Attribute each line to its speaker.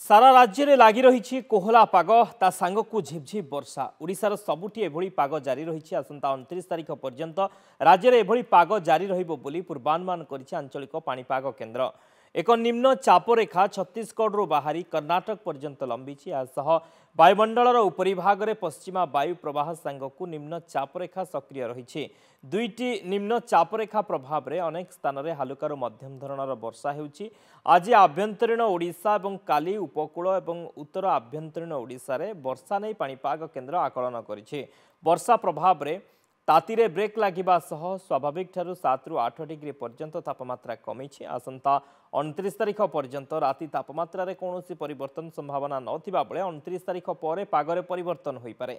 Speaker 1: ସାରା ରାଜ୍ୟରେ ଲାଗି ରହିଛି କୋହଲା ପାଗ ତା ସାଙ୍ଗକୁ ଝିପ୍ଝିପ୍ ବର୍ଷା ଓଡ଼ିଶାର ସବୁଠି ଏଭଳି ପାଗ ଜାରି ରହିଛି ଆସନ୍ତା ଅଣତିରିଶ ତାରିଖ ପର୍ଯ୍ୟନ୍ତ ରାଜ୍ୟରେ ଏଭଳି ପାଗ ଜାରି ରହିବ ବୋଲି ପୂର୍ବାନୁମାନ କରିଛି ଆଞ୍ଚଳିକ ପାଣିପାଗ କେନ୍ଦ୍ର ଏକ ନିମ୍ନ ଚାପରେଖା ଛତିଶଗଡ଼ରୁ ବାହାରି କର୍ଣ୍ଣାଟକ ପର୍ଯ୍ୟନ୍ତ ଲମ୍ବିଛି ଏହା ସହ ବାୟୁମଣ୍ଡଳର ଉପରିଭାଗରେ ପଶ୍ଚିମା ବାୟୁ ପ୍ରବାହ ସାଙ୍ଗକୁ ନିମ୍ନ ଚାପରେଖା ସକ୍ରିୟ ରହିଛି ଦୁଇଟି ନିମ୍ନ ଚାପରେଖା ପ୍ରଭାବରେ ଅନେକ ସ୍ଥାନରେ ହାଲୁକାରୁ ମଧ୍ୟମ ଧରଣର ବର୍ଷା ହେଉଛି ଆଜି ଆଭ୍ୟନ୍ତରୀଣ ଓଡ଼ିଶା ଏବଂ କାଲି ଉପକୂଳ ଏବଂ ଉତ୍ତର ଆଭ୍ୟନ୍ତରୀଣ ଓଡ଼ିଶାରେ ବର୍ଷା ନେଇ ପାଣିପାଗ କେନ୍ଦ୍ର ଆକଳନ କରିଛି ବର୍ଷା ପ୍ରଭାବରେ ତାତିରେ ବ୍ରେକ୍ ଲାଗିବା ସହ ସ୍ୱାଭାବିକଠାରୁ ସାତରୁ ଆଠ ଡିଗ୍ରୀ ପର୍ଯ୍ୟନ୍ତ ତାପମାତ୍ରା କମିଛି ଆସନ୍ତା ଅଣତିରିଶ ତାରିଖ ପର୍ଯ୍ୟନ୍ତ ରାତି ତାପମାତ୍ରାରେ କୌଣସି ପରିବର୍ତ୍ତନ ସମ୍ଭାବନା ନଥିବା ବେଳେ ଅଣତିରିଶ ତାରିଖ ପରେ ପାଗରେ ପରିବର୍ତ୍ତନ ହୋଇପାରେ